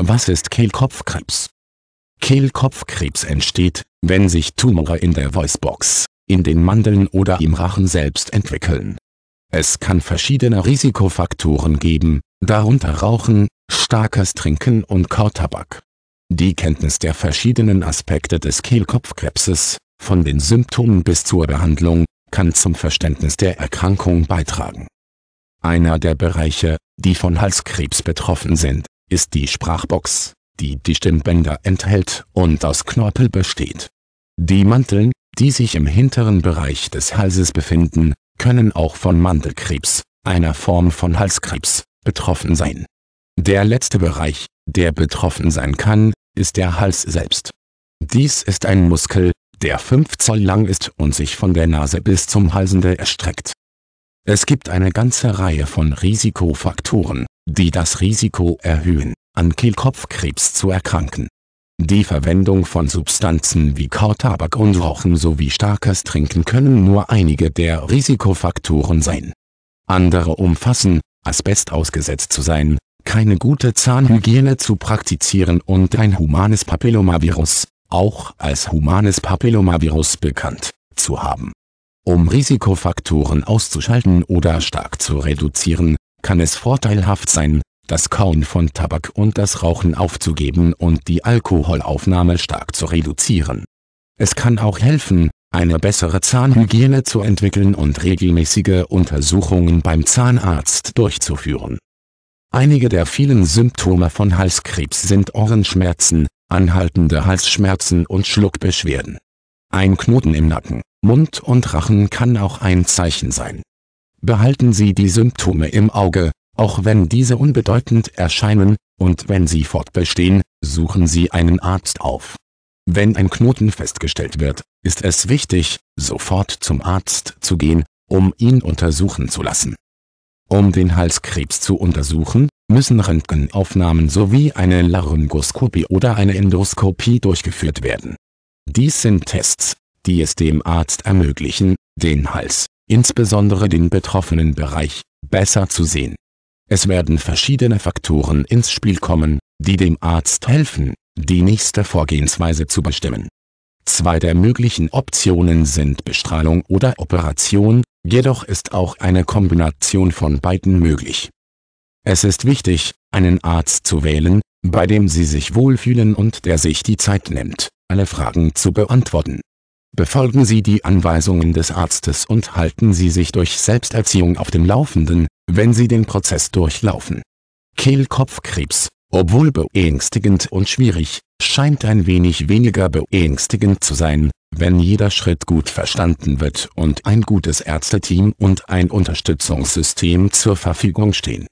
Was ist Kehlkopfkrebs? Kehlkopfkrebs entsteht, wenn sich Tumore in der Voicebox, in den Mandeln oder im Rachen selbst entwickeln. Es kann verschiedene Risikofaktoren geben, darunter Rauchen, starkes Trinken und Kautabak. Die Kenntnis der verschiedenen Aspekte des Kehlkopfkrebses, von den Symptomen bis zur Behandlung, kann zum Verständnis der Erkrankung beitragen. Einer der Bereiche, die von Halskrebs betroffen sind, ist die Sprachbox, die die Stimmbänder enthält und aus Knorpel besteht. Die Manteln, die sich im hinteren Bereich des Halses befinden, können auch von Mandelkrebs, einer Form von Halskrebs, betroffen sein. Der letzte Bereich, der betroffen sein kann, ist der Hals selbst. Dies ist ein Muskel, der 5 Zoll lang ist und sich von der Nase bis zum Halsende erstreckt. Es gibt eine ganze Reihe von Risikofaktoren, die das Risiko erhöhen, an Kehlkopfkrebs zu erkranken. Die Verwendung von Substanzen wie Kautabak und Rauchen sowie starkes Trinken können nur einige der Risikofaktoren sein. Andere umfassen, Asbest ausgesetzt zu sein, keine gute Zahnhygiene zu praktizieren und ein humanes Papillomavirus, auch als humanes Papillomavirus bekannt, zu haben. Um Risikofaktoren auszuschalten oder stark zu reduzieren, kann es vorteilhaft sein, das Kauen von Tabak und das Rauchen aufzugeben und die Alkoholaufnahme stark zu reduzieren. Es kann auch helfen, eine bessere Zahnhygiene zu entwickeln und regelmäßige Untersuchungen beim Zahnarzt durchzuführen. Einige der vielen Symptome von Halskrebs sind Ohrenschmerzen, anhaltende Halsschmerzen und Schluckbeschwerden. Ein Knoten im Nacken, Mund und Rachen kann auch ein Zeichen sein. Behalten Sie die Symptome im Auge, auch wenn diese unbedeutend erscheinen, und wenn sie fortbestehen, suchen Sie einen Arzt auf. Wenn ein Knoten festgestellt wird, ist es wichtig, sofort zum Arzt zu gehen, um ihn untersuchen zu lassen. Um den Halskrebs zu untersuchen, müssen Röntgenaufnahmen sowie eine Laryngoskopie oder eine Endoskopie durchgeführt werden. Dies sind Tests, die es dem Arzt ermöglichen, den Hals, insbesondere den betroffenen Bereich, besser zu sehen. Es werden verschiedene Faktoren ins Spiel kommen, die dem Arzt helfen, die nächste Vorgehensweise zu bestimmen. Zwei der möglichen Optionen sind Bestrahlung oder Operation, jedoch ist auch eine Kombination von beiden möglich. Es ist wichtig, einen Arzt zu wählen, bei dem Sie sich wohlfühlen und der sich die Zeit nimmt, alle Fragen zu beantworten. Befolgen Sie die Anweisungen des Arztes und halten Sie sich durch Selbsterziehung auf dem Laufenden, wenn Sie den Prozess durchlaufen. Kehlkopfkrebs, obwohl beängstigend und schwierig, scheint ein wenig weniger beängstigend zu sein, wenn jeder Schritt gut verstanden wird und ein gutes Ärzteteam und ein Unterstützungssystem zur Verfügung stehen